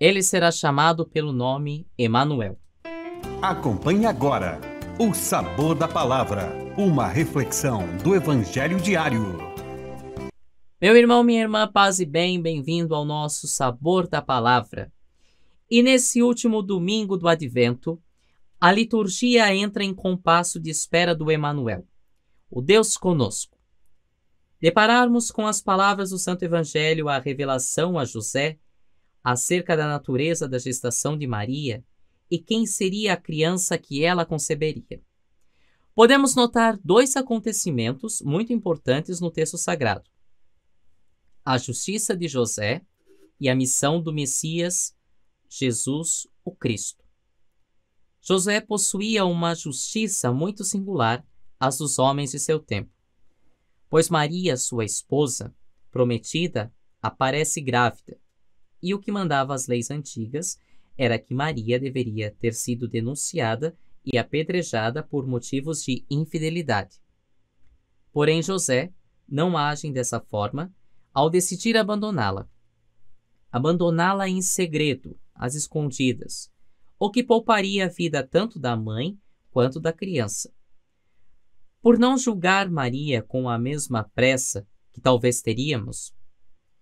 Ele será chamado pelo nome Emanuel. Acompanhe agora o sabor da palavra, uma reflexão do Evangelho diário. Meu irmão, minha irmã, paz e bem, bem-vindo ao nosso sabor da palavra. E nesse último domingo do Advento, a liturgia entra em compasso de espera do Emanuel, o Deus conosco. Depararmos com as palavras do Santo Evangelho à revelação a José acerca da natureza da gestação de Maria e quem seria a criança que ela conceberia. Podemos notar dois acontecimentos muito importantes no texto sagrado: a justiça de José e a missão do Messias, Jesus o Cristo. José possuía uma justiça muito singular às dos homens de seu tempo, pois Maria, sua esposa, prometida, aparece grávida e o que mandava as leis antigas era que Maria deveria ter sido denunciada e apedrejada por motivos de infidelidade. Porém, José não agem dessa forma ao decidir abandoná-la. Abandoná-la em segredo, às escondidas, o que pouparia a vida tanto da mãe quanto da criança. Por não julgar Maria com a mesma pressa que talvez teríamos,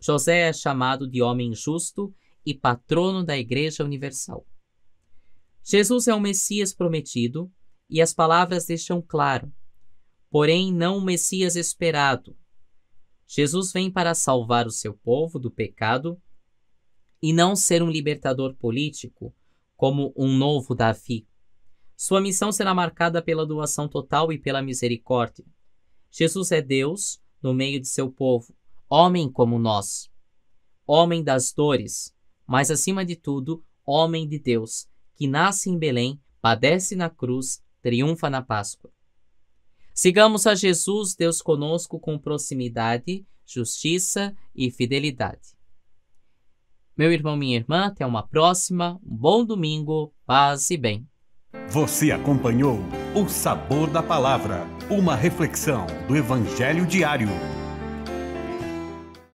José é chamado de homem justo e patrono da Igreja Universal. Jesus é o Messias prometido e as palavras deixam claro, porém não o Messias esperado. Jesus vem para salvar o seu povo do pecado e não ser um libertador político, como um novo Davi. Sua missão será marcada pela doação total e pela misericórdia. Jesus é Deus no meio de seu povo homem como nós, homem das dores, mas acima de tudo, homem de Deus, que nasce em Belém, padece na cruz, triunfa na Páscoa. Sigamos a Jesus, Deus conosco, com proximidade, justiça e fidelidade. Meu irmão, minha irmã, até uma próxima, um bom domingo, paz e bem. Você acompanhou O Sabor da Palavra, uma reflexão do Evangelho diário